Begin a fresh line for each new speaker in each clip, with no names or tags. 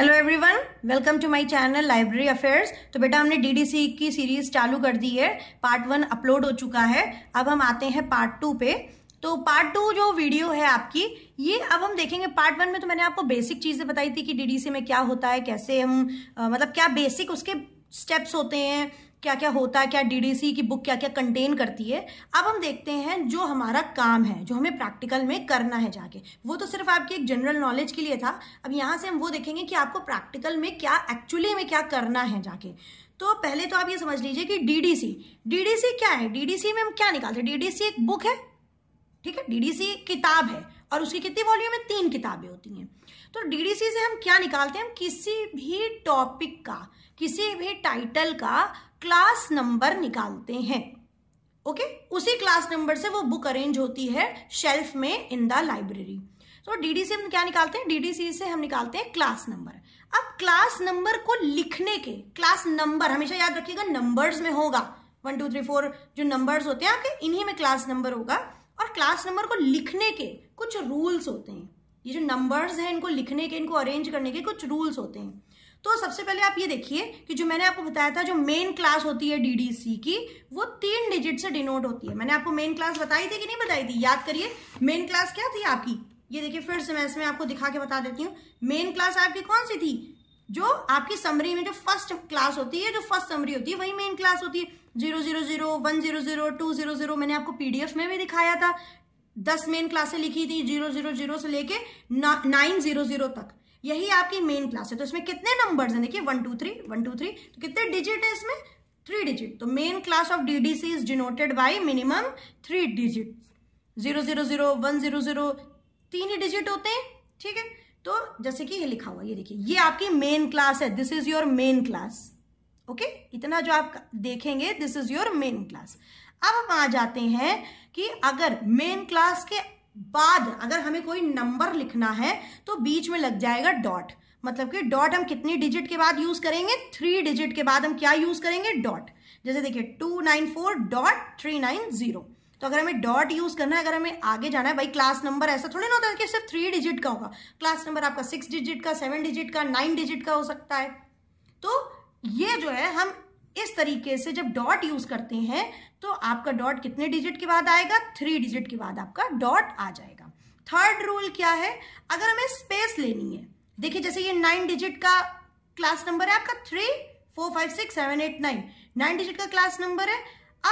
Hello everyone welcome to my channel library affairs तो बेटा हमने डीडीसी की सीरीज चालू कर दी है पार्ट वन अपलोड हो चुका है अब हम आते हैं पार्ट टू पे तो पार्ट टू जो वीडियो है आपकी ये अब हम देखेंगे पार्ट वन में तो मैंने आपको बेसिक चीज़ें बताई थी कि डीडीसी में क्या होता है कैसे हम आ, मतलब क्या बेसिक उसके स्टेप्स होते हैं क्या क्या होता है क्या डीडीसी की बुक क्या क्या कंटेन करती है अब हम देखते हैं जो हमारा काम है जो हमें प्रैक्टिकल में करना है जाके वो तो सिर्फ आपकी एक जनरल नॉलेज के लिए था अब यहाँ से हम वो देखेंगे कि आपको प्रैक्टिकल में क्या एक्चुअली में क्या करना है जाके तो पहले तो आप ये समझ लीजिए कि डीडीसी डीडीसी क्या है डीडीसी में हम क्या निकालते हैं डीडीसी एक बुक है ठीक है डीडीसी किताब है और उसकी कितनी वॉल्यूम है तीन किताबें होती हैं तो डीडीसी से हम क्या निकालते हैं हम किसी भी टॉपिक का किसी भी टाइटल का क्लास नंबर निकालते हैं ओके okay? उसी क्लास नंबर से वो बुक अरेंज होती है शेल्फ में इन द लाइब्रेरी तो डीडी से हम क्या निकालते हैं डीडीसी से हम निकालते हैं क्लास नंबर अब क्लास नंबर को लिखने के क्लास नंबर हमेशा याद रखिएगा नंबर्स में होगा वन टू थ्री फोर जो नंबर्स होते हैं आपके इन्हीं में क्लास नंबर होगा और क्लास नंबर को लिखने के कुछ रूल्स होते हैं ये जो नंबर्स हैं इनको लिखने के इनको अरेंज करने के कुछ रूल्स होते हैं तो सबसे पहले आप ये देखिए कि जो मैंने आपको बताया था जो मेन क्लास होती है डीडीसी की वो तीन डिजिट से डिनोट होती है मैंने आपको मेन क्लास बताई थी कि नहीं बताई थी याद करिए मेन क्लास क्या थी आपकी ये देखिए फिर से मैं इसमें आपको दिखा के बता देती हूँ मेन क्लास आपकी कौन सी थी जो आपकी समरी में जो फर्स्ट क्लास होती है जो फर्स्ट समरी होती है वही मेन क्लास होती है zero zero zero one zero zero two zero zero मैंने आपको पीडीएफ में भी दिखाया था दस मेन क्लासे लिखी थी जीरो जीरो जीरो से लेके ना, नाइन जीरो जीरो तक यही आपकी मेन क्लास है तो इसमें कितने नंबर्स हैं देखिए one two three one two three तो कितने डिजिट है इसमें थ्री डिजिट तो main class of D D C is denoted by minimum three digit zero zero zero one zero zero तीन ही डिजिट होते हैं ठीक है तो जैसे कि ये लिखा हुआ ये देखिए ये आपकी मेन क्लास है this is your main class okay इतना जो आप देखेंगे this is your main class अब हम आ जाते हैं कि अगर मेन क्लास के बाद अगर हमें कोई नंबर लिखना है तो बीच में लग जाएगा डॉट मतलब कि डॉट हम कितनी डिजिट के बाद यूज करेंगे थ्री डिजिट के बाद हम क्या यूज करेंगे डॉट जैसे देखिए two nine four dot three nine zero तो अगर हमें डॉट यूज करना है अगर हमें आगे जाना है भाई क्लास नंबर ऐसा थोड़ी ना होता है कि सिर्फ थ्री डिजिट का होगा क्लास नंबर आपका सिक्स डिजिट का सेवन डिजिट का नाइन डिजिट का हो सकता है तो ये जो है हम इस तरीके से जब डॉट यूज करते हैं तो आपका डॉट कितने डिजिट के बाद आएगा थ्री डिजिट के बाद आपका डॉट आ जाएगा थर्ड रूल क्या है अगर हमें स्पेस लेनी है देखिए जैसे ये नाइन डिजिट का क्लास नंबर है आपका three four five six seven eight nine nine digit का क्लास नंबर है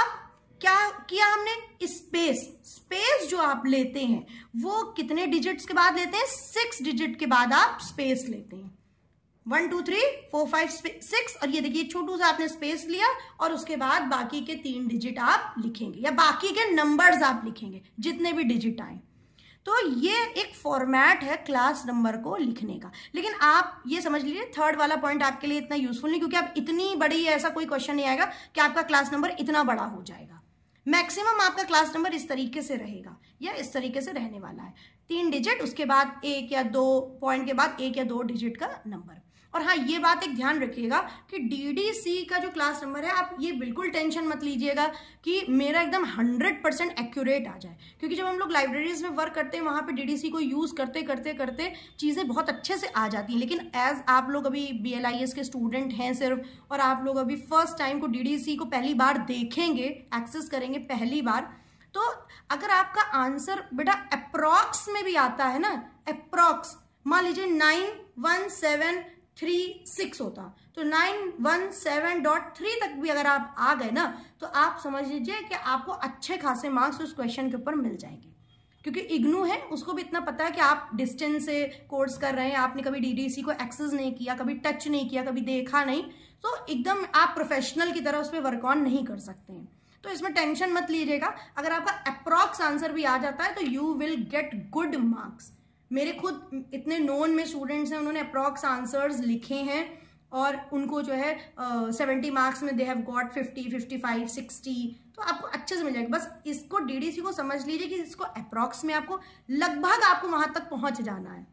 अब क्या किया हमने स्पेस स्पेस जो आप लेते हैं वो कितने डिजिट्स के बाद लेते हैं सिक्स डिजिट के बाद आप स्पेस लेते हैं one two three four five six और ये देखिए छोटू सा आपने स्पेस लिया और उसके बाद बाकी के तीन डिजिट आप लिखेंगे या बाकी के नंबर्स आप लिखेंगे जितने भी डिजिट आए तो ये एक फॉर्मेट है क्लास नंबर को लिखने का लेकिन आप ये समझ लीजिए थर्ड वाला पॉइंट आपके लिए इतना यूजफुल नहीं क्योंकि आप इतनी बड़ी ऐसा कोई क्वेश्चन नहीं आएगा कि आपका क्लास नंबर इतना बड़ा हो जाएगा मैक्सिमम आपका क्लास नंबर इस तरीके से रहेगा या इस तरीके से रहने वाला है तीन डिजिट उसके बाद एक या दो पॉइंट के बाद एक या दो डिजिट का नंबर और हाँ ये बात एक ध्यान रखिएगा कि डीडीसी का जो क्लास नंबर है आप ये बिल्कुल टेंशन मत लीजिएगा कि मेरा एकदम 100 परसेंट एक्यूरेट आ जाए क्योंकि जब हम लोग लाइब्रेरीज में वर्क करते हैं वहाँ पे डीडीसी को यूज़ करते करते करते चीज़ें बहुत अच्छे से आ जाती हैं लेकिन एज आप लोग अभी बी के स्टूडेंट हैं सिर्फ और आप लोग अभी फर्स्ट टाइम को डी को पहली बार देखेंगे एक्सेस करेंगे पहली बार तो अगर आपका आंसर बेटा अप्रॉक्स में भी आता है ना अप्रॉक्स मान लीजिए nine one seven three six होता तो nine one seven dot three तक भी अगर आप आ गए ना तो आप समझ लीजिए कि आपको अच्छे खासे मार्क्स उस क्वेश्चन के ऊपर मिल जाएंगे क्योंकि इग्नू है उसको भी इतना पता है कि आप डिस्टेंस से कोर्स कर रहे हैं आपने कभी डीडीसी को एक्सेस नहीं किया कभी टच नहीं किया कभी देखा नहीं तो एकदम आप प्रोफेशनल की तरह उस पर वर्क ऑन नहीं कर सकते हैं तो इसमें टेंशन मत लीजिएगा अगर आपका अप्रॉक्स आंसर भी आ जाता है तो you will get good marks मेरे खुद इतने नोन में स्टूडेंट्स हैं उन्होंने अप्रॉक्स आंसर्स लिखे हैं और उनको जो है सेवेंटी मार्क्स में they have got fifty fifty five sixty तो आपको अच्छे से मिल जाएगा बस इसको डीडीसी को समझ लीजिए कि इसको अप्रॉक्स में आपको लगभग आपको वहाँ तक पहुँच जाना है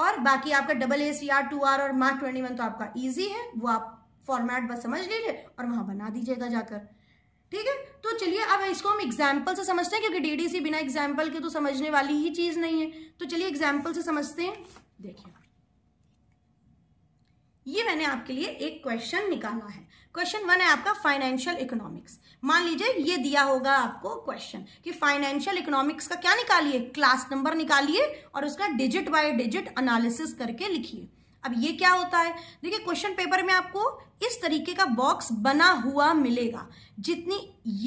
और बाकी आपका double A C R two R और मार्क ट्वेंटी वन तो आपका ईजी है वो आप फॉर्मेट बस समझ लीजिए और वहाँ बना दीजिएगा जाकर ठीक है तो चलिए अब इसको हम एग्जाम्पल से समझते हैं क्योंकि डीडीसी बिना एग्जाम्पल के तो समझने वाली ही चीज़ नहीं है तो चलिए एग्जाम्पल से समझते हैं देखिए ये मैंने आपके लिए एक क्वेश्चन निकाला है क्वेश्चन वन है आपका फाइनेंशियल इकोनॉमिक्स मान लीजिए ये दिया होगा आपको क्वेश्चन कि फाइनेंशियल इकोनॉमिक्स का क्या निकालिए क्लास नंबर निकालिए और उसका डिजिट बाय डिजिट एनालिसिस करके लिखिए अब ये क्या होता है देखिए क्वेश्चन पेपर में आपको इस तरीके का बॉक्स बना हुआ मिलेगा जितनी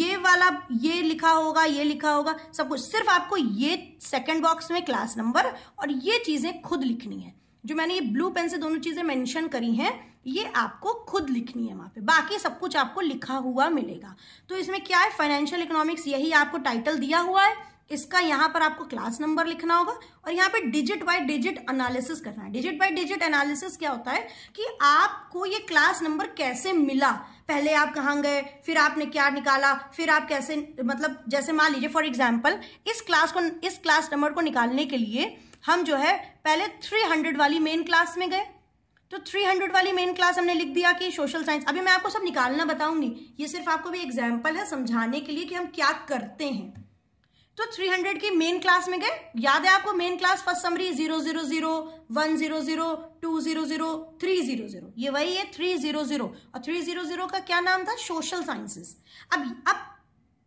ये वाला ये लिखा होगा ये लिखा होगा सब कुछ सिर्फ आपको ये सेकंड बॉक्स में क्लास नंबर और ये चीज़ें खुद लिखनी है जो मैंने ये ब्लू पेन से दोनों चीज़ें मेंशन करी हैं ये आपको खुद लिखनी है वहां पे बाकी सब कुछ आपको लिखा हुआ मिलेगा तो इसमें क्या है फाइनेंशियल इकोनॉमिक्स यही आपको टाइटल दिया हुआ है इसका यहां पर आपको क्लास नंबर लिखना होगा और यहाँ पे डिजिट बाय डिजिट एनालिसिस करना है डिजिट बाय डिजिट एनालिसिस क्या होता है कि आपको ये क्लास नंबर कैसे मिला पहले आप कहाँ गए फिर आपने क्या निकाला फिर आप कैसे मतलब जैसे मान लीजिए फॉर एग्जाम्पल इस क्लास को इस क्लास नंबर को निकालने के लिए हम जो है पहले थ्री हंड्रेड वाली मेन क्लास में गए तो 300 वाली मेन क्लास हमने लिख दिया कि सोशल साइंस अभी मैं आपको सब निकालना बताऊंगी ये सिर्फ आपको भी एग्जाम्पल है समझाने के लिए कि हम क्या करते हैं तो 300 की मेन क्लास में गए याद है आपको main class first summary zero zero zero one zero zero two zero zero three zero zero ये वही है थ्री जीरो जीरो और थ्री जीरो जीरो का क्या नाम था सोशल साइंसेस अब अब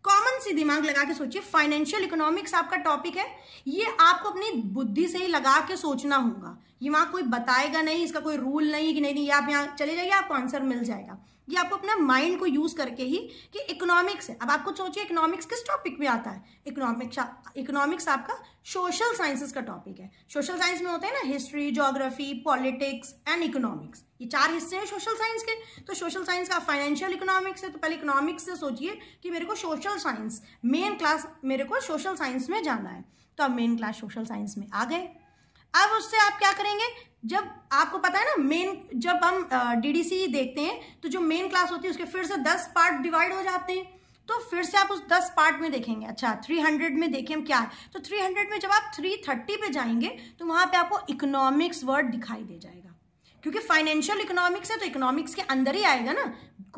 कॉमन सी दिमाग लगा के सोचिए फाइनेंशियल इकोनॉमिक्स आपका टॉपिक है ये आपको अपनी बुद्धि से ही लगा के सोचना होगा ये वहाँ कोई बताएगा नहीं इसका कोई रूल नहीं कि नहीं नहीं आप यहाँ चले जाइए आपको आंसर मिल जाएगा ये आपको अपना माइंड को यूज करके ही कि इकोनॉमिक्स है अब आपको सोचिए इकोनॉमिक्स किस टॉपिक में आता है इकोनॉमिक्स इकोनॉमिक्स आपका सोशल साइंसेस का टॉपिक है सोशल साइंस में होते हैं ना history geography politics and economics ये चार हिस्से हैं सोशल साइंस के तो सोशल साइंस का फाइनेंशियल इकोनॉमिक्स है तो पहले इकोनॉमिक्स से सोचिए कि मेरे को सोशल साइंस मेन क्लास मेरे को सोशल साइंस में जाना है तो अब मेन क्लास सोशल साइंस में आ गए अब उससे आप क्या करेंगे जब आपको पता है ना मेन जब हम डीडीसी देखते हैं तो जो मेन क्लास होती है उसके फिर से दस पार्ट डिवाइड हो जाते हैं तो फिर से आप उस दस पार्ट में देखेंगे अच्छा थ्री हंड्रेड में देखें हम क्या है तो थ्री हंड्रेड में जब आप थ्री थर्टी पे जाएंगे तो वहां पे आपको इकोनॉमिक्स वर्ड दिखाई दे जाएगा क्योंकि फाइनेंशियल इकोनॉमिक्स है तो इकोनॉमिक्स के अंदर ही आएगा ना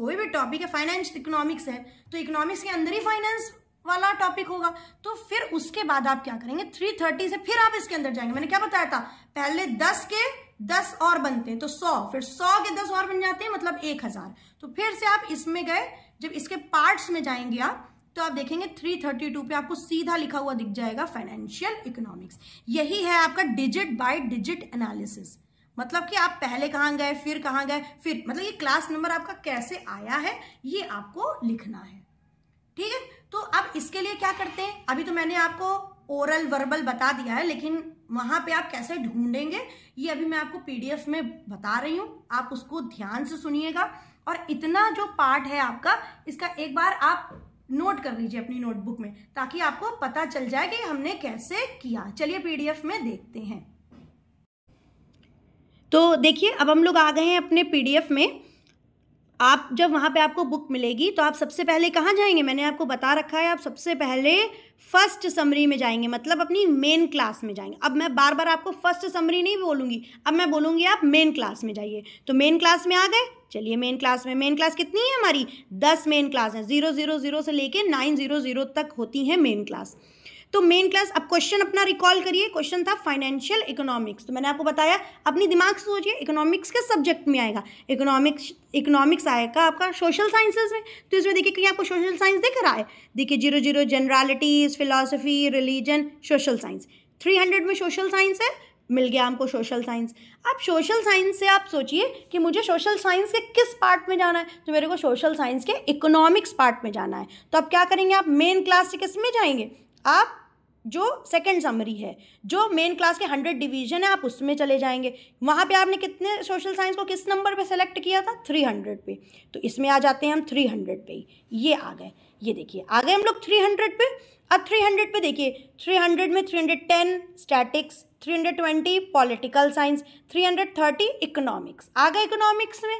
कोई भी टॉपिक है फाइनेंस इकोनॉमिक्स है तो इकोनॉमिक्स के अंदर ही फाइनेंस वाला टॉपिक होगा तो फिर उसके बाद आप क्या करेंगे थ्री थर्टी से फिर आप इसके अंदर जाएंगे मैंने क्या बताया था पहले दस के दस और बनते हैं तो सौ फिर सौ के दस और बन जाते हैं मतलब एक हजार तो फिर से आप इसमें गए जब इसके पार्ट्स में जाएंगे आप तो आप देखेंगे 332 पे आपको सीधा लिखा हुआ दिख जाएगा फाइनेंशियल इकोनॉमिक्स यही है आपका डिजिट बाय डिजिट एनालिसिस मतलब कि आप पहले कहाँ गए फिर कहाँ गए फिर मतलब ये क्लास नंबर आपका कैसे आया है ये आपको लिखना है ठीक है तो अब इसके लिए क्या करते हैं अभी तो मैंने आपको ओरल वर्बल बता दिया है लेकिन वहां पे आप कैसे ढूंढेंगे ये अभी मैं आपको पीडीएफ में बता रही हूं आप उसको ध्यान से सुनिएगा और इतना जो पार्ट है आपका इसका एक बार आप नोट कर लीजिए अपनी नोटबुक में ताकि आपको पता चल जाए कि हमने कैसे किया चलिए पीडीएफ में देखते हैं तो देखिए अब हम लोग आ गए हैं अपने पीडीएफ में आप जब वहाँ पे आपको बुक मिलेगी तो आप सबसे पहले कहाँ जाएंगे मैंने आपको बता रखा है आप सबसे पहले फर्स्ट समरी में जाएंगे मतलब अपनी मेन क्लास में जाएंगे अब मैं बार बार आपको फर्स्ट समरी नहीं बोलूँगी अब मैं बोलूँगी आप मेन क्लास में जाइए तो मेन क्लास में आ गए चलिए मेन क्लास में मेन क्लास कितनी है हमारी दस मेन क्लास हैं ज़ीरो ज़ीरो ज़ीरो से लेके नाइन ज़ीरो ज़ीरो तक होती हैं मेन क्लास तो मेन क्लास अब क्वेश्चन अपना रिकॉल करिए क्वेश्चन था फाइनेंशियल इकोनॉमिक्स तो मैंने आपको बताया अपनी दिमाग से सोचिए इकोनॉमिक्स के सब्जेक्ट में आएगा इकोनॉमिक्स इकोनॉमिक्स आएगा आपका सोशल साइंसेज में तो इसमें देखिए कहीं आपको सोशल साइंस दिख रहा है देखिए zero zero generalities philosophy religion social science three hundred में सोशल साइंस है मिल गया हमको सोशल साइंस आप सोशल साइंस से आप सोचिए कि मुझे सोशल साइंस के किस पार्ट में जाना है तो मेरे को सोशल साइंस के इकोनॉमिक्स पार्ट में जाना है तो आप क्या करेंगे आप मेन क्लास से किस में जाएंगे आप जो सेकंड समरी है जो मेन क्लास के हंड्रेड डिवीजन है आप उसमें चले जाएंगे वहाँ पे आपने कितने सोशल साइंस को किस नंबर पे सेलेक्ट किया था थ्री हंड्रेड पे तो इसमें आ जाते हैं हम थ्री हंड्रेड पे ये आ गए ये देखिए आ गए हम लोग थ्री हंड्रेड पे अब थ्री हंड्रेड पे देखिए थ्री हंड्रेड में three hundred ten statics three hundred twenty political science three hundred thirty economics आ गए इकोनॉमिक्स में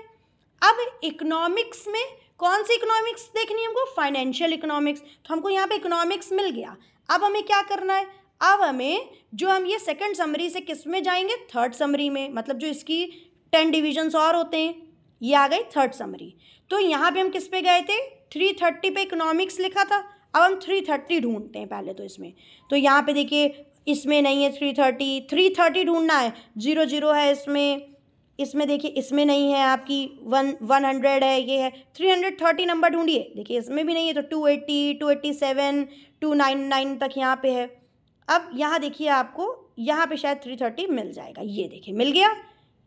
अब इकोनॉमिक्स में कौन सी इकोनॉमिक्स देखनी है हमको फाइनेंशियल इकोनॉमिक्स तो हमको यहाँ पे इकोनॉमिक्स मिल गया अब हमें क्या करना है अब हमें जो हम ये सेकंड समरी से किस में जाएंगे थर्ड समरी में मतलब जो इसकी टेन डिविजन्स और होते हैं ये आ गई थर्ड समरी तो यहाँ पर हम किस पे गए थे थ्री थर्टी इकोनॉमिक्स लिखा था अब हम थ्री थर्टी ढूंढते हैं पहले तो इसमें तो यहाँ पे देखिए इसमें नहीं है थ्री थर्टी थ्री थर्टी ढूंढना है जीरो जीरो है इसमें इसमें देखिए इसमें नहीं है आपकी वन वन हंड्रेड है ये है थ्री हंड्रेड थर्टी नंबर ढूंढिए देखिए इसमें भी नहीं है तो two eighty two eighty seven two nine nine तक यहाँ पे है अब यहाँ देखिए आपको यहाँ पे शायद थ्री थर्टी मिल जाएगा ये देखिए मिल गया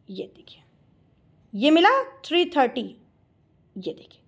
ये देखिए ये मिला थ्री थर्टी ये देखिए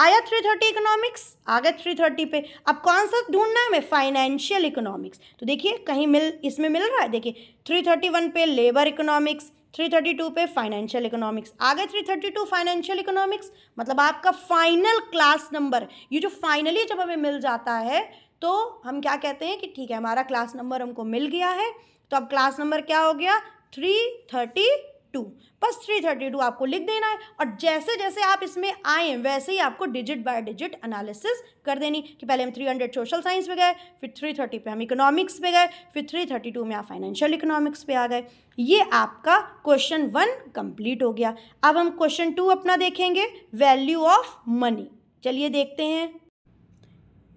आया थ्री थर्टी इकोनॉमिक्स आ गए थ्री थर्टी पे अब कौन सा ढूंढना है हमें फाइनेंशियल इकोनॉमिक्स तो देखिए कहीं मिल इसमें मिल रहा है देखिए थ्री थर्टी वन पे लेबर इकोनॉमिक्स 332 पे फाइनेंशियल इकोनॉमिक्स आ गए 332 फाइनेंशियल इकोनॉमिक्स मतलब आपका फाइनल क्लास नंबर ये जो फाइनली जब हमें मिल जाता है तो हम क्या कहते हैं कि ठीक है हमारा क्लास नंबर हमको मिल गया है तो अब क्लास नंबर क्या हो गया थ्री थर्टी टू बस थ्री थर्टी टू आपको लिख देना है और जैसे जैसे आप इसमें आए वैसे ही आपको डिजिट बाय डिजिट एनालिसिस कर देनी कि पहले हम थ्री हंड्रेड सोशल साइंस पे गए फिर थ्री थर्टी पर हम इकोनॉमिक्स पे गए फिर थ्री थर्टी टू में आप फाइनेंशियल इकोनॉमिक्स पे आ गए ये आपका क्वेश्चन वन कंप्लीट हो गया अब हम क्वेश्चन टू अपना देखेंगे वैल्यू ऑफ मनी चलिए देखते हैं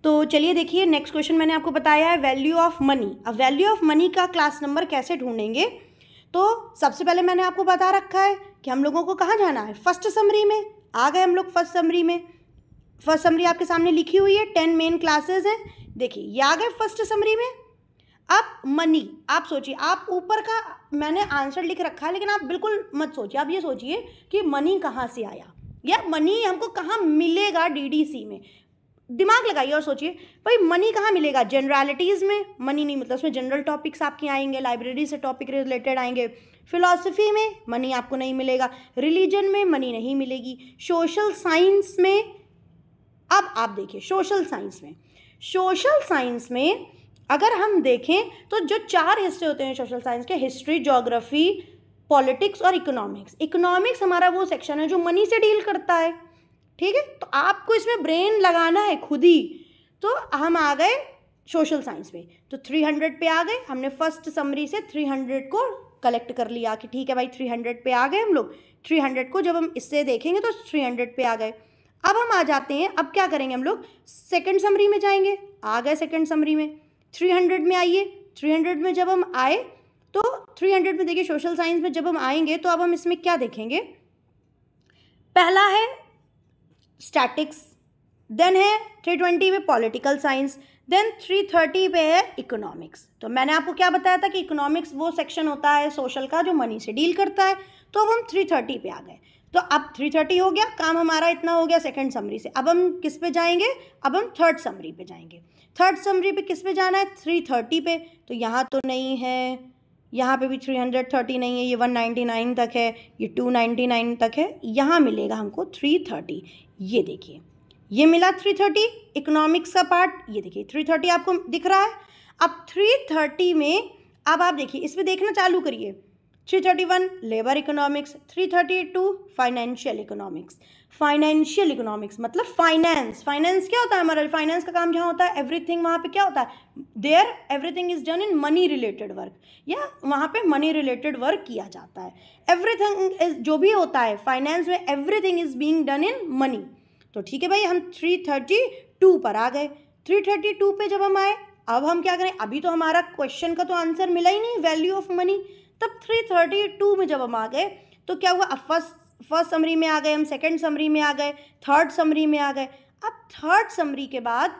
तो चलिए देखिए नेक्स्ट क्वेश्चन मैंने आपको बताया है वैल्यू ऑफ मनी अब वैल्यू ऑफ मनी का क्लास नंबर कैसे ढूंढेंगे तो सबसे पहले मैंने आपको बता रखा है कि हम लोगों को कहाँ जाना है फर्स्ट समरी में आ गए हम लोग फर्स्ट समरी में फर्स्ट समरी आपके सामने लिखी हुई है टेन मेन क्लासेस हैं देखिए ये आ गए फर्स्ट समरी में अब मनी आप सोचिए आप ऊपर का मैंने आंसर लिख रखा है लेकिन आप बिल्कुल मत सोचिए आप ये सोचिए कि मनी कहाँ से आया या मनी हमको कहाँ मिलेगा डीडीसी में दिमाग लगाइए और सोचिए भाई मनी कहाँ मिलेगा जनरलिटीज़ में मनी नहीं मतलब उसमें जनरल टॉपिक्स आपके आएंगे लाइब्रेरी से टॉपिक रिलेटेड आएंगे फिलॉसफी में मनी आपको नहीं मिलेगा रिलीजन में मनी नहीं मिलेगी सोशल साइंस में अब आप देखिए सोशल साइंस में सोशल साइंस में अगर हम देखें तो जो चार हिस्से होते हैं सोशल साइंस के हिस्ट्री जोग्राफी पॉलिटिक्स और इकोनॉमिक्स इकोनॉमिक्स हमारा वो सेक्शन है जो मनी से डील करता है ठीक है तो आपको इसमें ब्रेन लगाना है खुद ही तो हम आ गए सोशल साइंस में तो थ्री हंड्रेड पे आ गए हमने फर्स्ट समरी से थ्री हंड्रेड को कलेक्ट कर लिया कि ठीक है भाई थ्री हंड्रेड पे आ गए हम लोग थ्री हंड्रेड को जब हम इससे देखेंगे तो थ्री हंड्रेड पे आ गए अब हम आ जाते हैं अब क्या करेंगे हम लोग सेकेंड समरी में जाएंगे आ गए सेकेंड समरी में थ्री हंड्रेड में आइए थ्री हंड्रेड में जब हम आए तो थ्री हंड्रेड में देखिए सोशल साइंस में जब हम आएंगे तो अब हम इसमें क्या देखेंगे पहला है स्टैटिक्स देन है थ्री ट्वेंटी में political science then three thirty पे है इकोनॉमिक्स तो मैंने आपको क्या बताया था कि इकोनॉमिक्स वो सेक्शन होता है सोशल का जो मनी से डील करता है तो अब हम थ्री थर्टी पे आ गए तो अब थ्री थर्टी हो गया काम हमारा इतना हो गया सेकंड समरी से अब हम किस पे जाएंगे अब हम थर्ड समरी पे जाएंगे थर्ड समरी पे किस पे जाना है थ्री थर्टी पे तो यहाँ तो नहीं है यहाँ पे भी थ्री हंड्रेड थर्टी नहीं है ये वन नाइन्टी नाइन तक है ये टू नाइन्टी नाइन तक है यहाँ मिलेगा हमको थ्री थर्टी ये देखिए ये मिला थ्री थर्टी इकोनॉमिक्स का पार्ट ये देखिए थ्री थर्टी आपको दिख रहा है अब थ्री थर्टी में अब आप देखिए इसमें देखना चालू करिए 331 labour economics 332 financial economics financial economics मतलब फाइनेंस फाइनेंस क्या होता है हमारा फाइनेंस का काम जहाँ होता है एवरीथिंग वहाँ पे क्या होता है there everything is done in money related work या वहाँ पे मनी रिलेटेड वर्क किया जाता है एवरीथिंग इज जो भी होता है फाइनेंस में everything is being done in money तो ठीक है भाई हम थ्री थर्टी टू पर आ गए थ्री थर्टी टू पे जब हम आए अब हम क्या करें अभी तो हमारा क्वेश्चन का तो आंसर मिला ही नहीं वैल्यू ऑफ मनी तब थ्री थर्टी टू में जब हम आ गए तो क्या हुआ अब फर्स्ट फर्स्ट समरी में आ गए हम सेकेंड समरी में आ गए थर्ड समरी में आ गए अब थर्ड समरी के बाद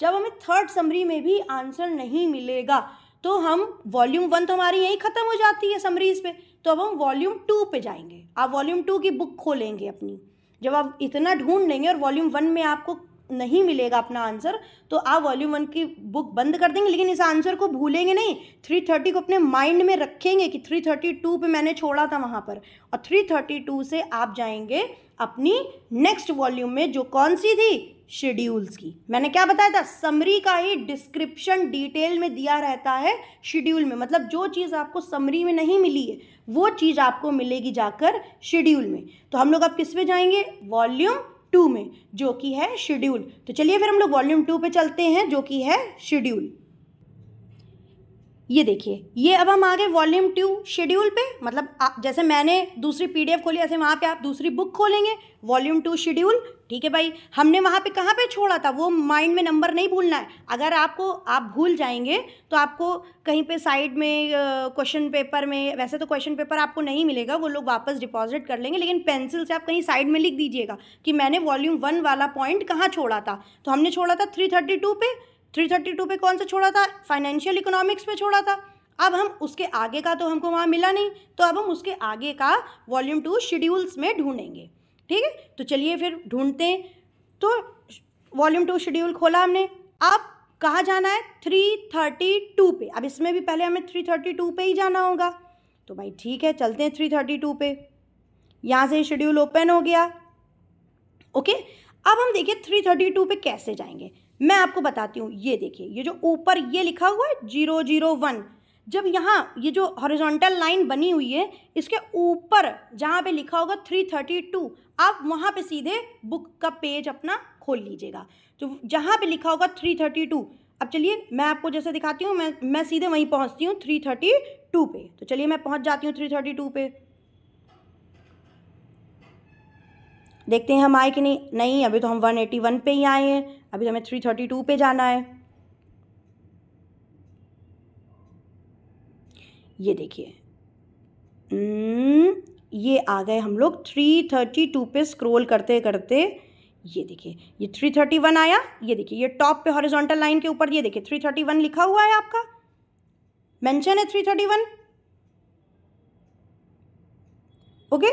जब हमें थर्ड समरी में भी आंसर नहीं मिलेगा तो हम वॉल्यूम वन तो हमारी यहीं ख़त्म हो जाती है समरीज पे तो अब हम वॉल्यूम टू पे जाएंगे आप वॉल्यूम टू की बुक खोलेंगे अपनी जब आप इतना ढूंढ लेंगे और वॉल्यूम वन में आपको नहीं मिलेगा अपना आंसर तो आप वॉल्यूम वन की बुक बंद कर देंगे लेकिन इस आंसर को भूलेंगे नहीं थ्री थर्टी को अपने माइंड में रखेंगे कि थ्री थर्टी टू पर मैंने छोड़ा था वहाँ पर और थ्री थर्टी टू से आप जाएंगे अपनी नेक्स्ट वॉल्यूम में जो कौन सी थी शेड्यूल्स की मैंने क्या बताया था समरी का ही डिस्क्रिप्शन डिटेल में दिया रहता है शेड्यूल में मतलब जो चीज़ आपको समरी में नहीं मिली है वो चीज़ आपको मिलेगी जाकर शेड्यूल में तो हम लोग अब किस पे जाएंगे वॉल्यूम टू में जो कि है शेड्यूल तो चलिए फिर हम लोग वॉल्यूम टू पे चलते हैं जो कि है शेड्यूल ये देखिए ये अब हम आ गए वॉल्यूम टू शेड्यूल पे मतलब आप जैसे मैंने दूसरी पीडीएफ खोली ऐसे वहाँ पे आप दूसरी बुक खोलेंगे वॉल्यूम टू शेड्यूल ठीक है भाई हमने वहाँ पे कहाँ पे छोड़ा था वो माइंड में नंबर नहीं भूलना है अगर आपको आप भूल जाएंगे तो आपको कहीं पे साइड में क्वेश्चन पेपर में वैसे तो क्वेश्चन पेपर आपको नहीं मिलेगा वो लोग वापस डिपॉजिट कर लेंगे लेकिन पेंसिल से आप कहीं साइड में लिख दीजिएगा कि मैंने वॉल्यूम वन वाला पॉइंट कहाँ छोड़ा था तो हमने छोड़ा था थ्री थर्टी टू पे थ्री थर्टी टू पे कौन सा छोड़ा था फाइनेंशियल इकोनॉमिक्स पे छोड़ा था अब हम उसके आगे का तो हमको वहाँ मिला नहीं तो अब हम उसके आगे का वॉल्यूम टू शेड्यूल्स में ढूंढेंगे ठीक है तो चलिए फिर ढूंढते हैं तो वॉल्यूम टू शेड्यूल खोला हमने अब कहाँ जाना है थ्री थर्टी टू पे अब इसमें भी पहले हमें थ्री थर्टी टू पे ही जाना होगा तो भाई ठीक है चलते हैं थ्री थर्टी टू पे यहाँ से शेड्यूल ओपन हो गया ओके अब हम देखिए थ्री थर्टी टू पे कैसे जाएंगे मैं आपको बताती हूँ ये देखिए ये जो ऊपर ये लिखा हुआ है जीरो जीरो वन जब यहाँ ये जो हॉरिजॉन्टल लाइन बनी हुई है इसके ऊपर जहाँ पे लिखा होगा थ्री थर्टी टू आप वहाँ पे सीधे बुक का पेज अपना खोल लीजिएगा तो जहाँ पे लिखा होगा थ्री थर्टी टू अब चलिए मैं आपको जैसे दिखाती हूँ मैं मैं सीधे वहीं पहुँचती हूँ थ्री थर्टी टू पे तो चलिए मैं पहुँच जाती हूँ थ्री थर्टी टू पे देखते हैं हम आए कि नहीं नहीं अभी तो हम वन एटी वन पे ही आए हैं अभी हमें थ्री थर्टी टू पे जाना है ये देखिए हम्म, ये आ गए हम लोग थ्री थर्टी टू पे स्क्रोल करते करते ये देखिए ये थ्री थर्टी वन आया ये देखिए ये टॉप पे हॉरिजॉन्टल लाइन के ऊपर ये देखिए थ्री थर्टी वन लिखा हुआ है आपका मेंशन है थ्री थर्टी वन ओके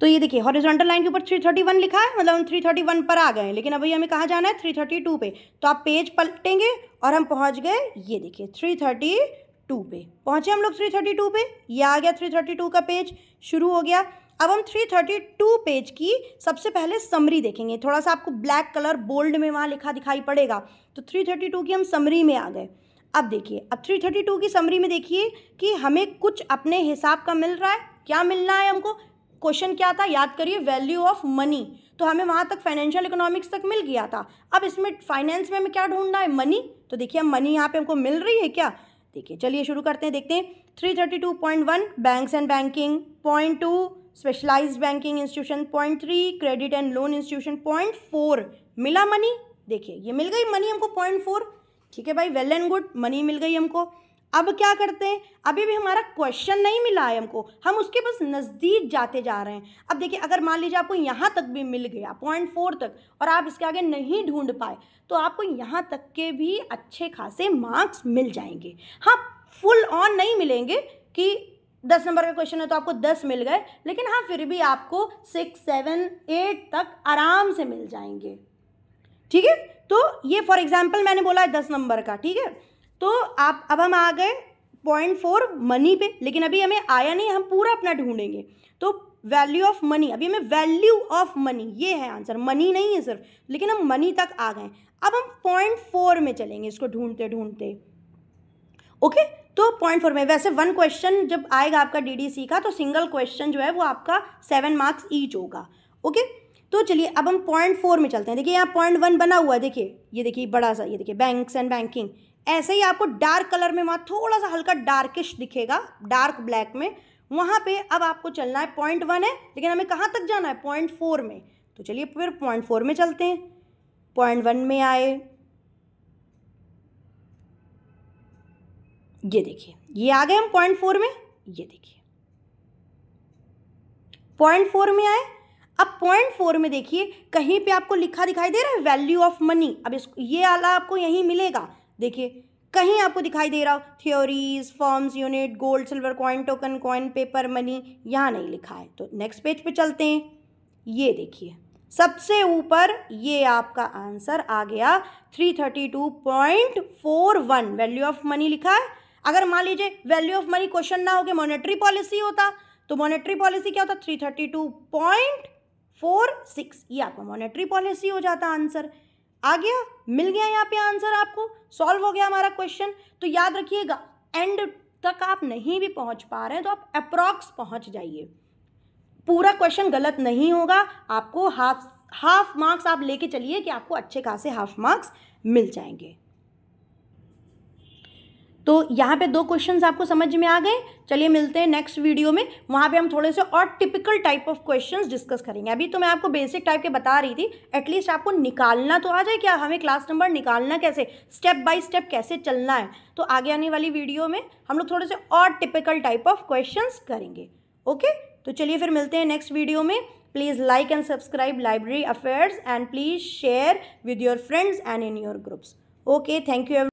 तो ये देखिए हॉरिजॉन्टल लाइन के ऊपर 331 लिखा है मतलब हम 331 पर आ गए लेकिन अभी हमें कहाँ जाना है 332 पे तो आप पेज पलटेंगे और हम पहुँच गए ये देखिए 332 पे पहुँचे हम लोग 332 पे ये आ गया 332 का पेज शुरू हो गया अब हम 332 पेज की सबसे पहले समरी देखेंगे थोड़ा सा आपको ब्लैक कलर बोल्ड में वहाँ लिखा दिखाई पड़ेगा तो थ्री की हम समरी में आ गए अब देखिए अब 332 की समरी में देखिए कि हमें कुछ अपने हिसाब का मिल रहा है क्या मिलना है हमको क्वेश्चन क्या था याद करिए वैल्यू ऑफ मनी तो हमें वहाँ तक फाइनेंशियल इकोनॉमिक्स तक मिल गया था अब इसमें फाइनेंस में हमें क्या ढूंढना है मनी तो देखिए मनी यहाँ पे हमको मिल रही है क्या देखिए चलिए शुरू करते हैं देखते हैं three thirty two point one banks and banking point two specialise banking institution point three credit and loan institution point four मिला मनी देखिए ये मिल गई मनी हमको पॉइंट फोर ठीक है भाई वेल एंड गुड मनी मिल गई हमको अब क्या करते हैं अभी भी हमारा क्वेश्चन नहीं मिला है हमको हम उसके बस नज़दीक जाते जा रहे हैं अब देखिए अगर मान लीजिए आपको यहाँ तक भी मिल गया पॉइंट फोर तक और आप इसके आगे नहीं ढूंढ पाए तो आपको यहाँ तक के भी अच्छे खासे मार्क्स मिल जाएंगे हाँ फुल ऑन नहीं मिलेंगे कि दस नंबर का क्वेश्चन है तो आपको दस मिल गए लेकिन हाँ फिर भी आपको सिक्स सेवन एट तक आराम से मिल जाएंगे ठीक है तो ये फॉर एग्जाम्पल मैंने बोला है दस नंबर का ठीक है तो आप अब हम आ गए पॉइंट फोर मनी पे लेकिन अभी हमें आया नहीं हम पूरा अपना ढूंढेंगे तो वैल्यू ऑफ मनी अभी हमें वैल्यू ऑफ मनी ये है आंसर मनी नहीं है सिर्फ लेकिन हम मनी तक आ गए अब हम पॉइंट फोर में चलेंगे इसको ढूंढते ढूंढते ओके तो पॉइंट फोर में वैसे वन क्वेश्चन जब आएगा आपका डीडीसी का तो सिंगल क्वेश्चन जो है वो आपका सेवन मार्क्स ईच होगा ओके तो चलिए अब हम पॉइंट फोर में चलते हैं देखिए यहाँ पॉइंट वन बना हुआ है देखिए ये देखिए बड़ा सा ये देखिए बैंक्स एंड बैंकिंग ऐसे ही आपको डार्क कलर में वहाँ थोड़ा सा हल्का डार्किश दिखेगा डार्क ब्लैक में वहाँ पे अब आपको चलना है पॉइंट वन है लेकिन हमें कहाँ तक जाना है पॉइंट फोर में तो चलिए फिर पॉइंट फोर में चलते हैं पॉइंट वन में आए ये देखिए ये आ गए हम पॉइंट फोर में ये देखिए पॉइंट फोर में आए अब पॉइंट फोर में देखिए कहीं पे आपको लिखा दिखाई दे रहा है वैल्यू ऑफ मनी अब इसको ये आला आपको यहीं मिलेगा देखिए कहीं आपको दिखाई दे रहा हो theories forms unit gold silver coin token coin paper money यहाँ नहीं लिखा है तो नेक्स्ट पेज पे चलते हैं ये देखिए सबसे ऊपर ये आपका आंसर आ गया three thirty two point four one value of money लिखा है अगर मान लीजिए वैल्यू ऑफ मनी क्वेश्चन ना हो गया मॉनेटरी पॉलिसी होता तो मॉनेटरी पॉलिसी क्या होता three thirty two point four six ये आपका मॉनेटरी पॉलिसी हो जाता आंसर आ गया मिल गया यहाँ पे आंसर आपको सॉल्व हो गया हमारा क्वेश्चन तो याद रखिएगा एंड तक आप नहीं भी पहुँच पा रहे हैं तो आप अप्रॉक्स पहुँच जाइए पूरा क्वेश्चन गलत नहीं होगा आपको हाफ हाफ मार्क्स आप लेके चलिए कि आपको अच्छे खासे हाफ मार्क्स मिल जाएंगे तो यहाँ पे दो क्वेश्चंस आपको समझ में आ गए चलिए मिलते हैं नेक्स्ट वीडियो में वहाँ पे हम थोड़े से और typical type of questions discuss करेंगे अभी तो मैं आपको बेसिक टाइप के बता रही थी एटलीस्ट आपको निकालना तो आ जाए क्या हमें क्लास नंबर निकालना कैसे स्टेप बाय स्टेप कैसे चलना है तो आगे आने वाली वीडियो में हम लोग थोड़े से और टिपिकल टाइप ऑफ क्वेश्चन करेंगे ओके तो चलिए फिर मिलते हैं नेक्स्ट वीडियो में please like and subscribe library affairs and please share with your friends and in your groups okay thank you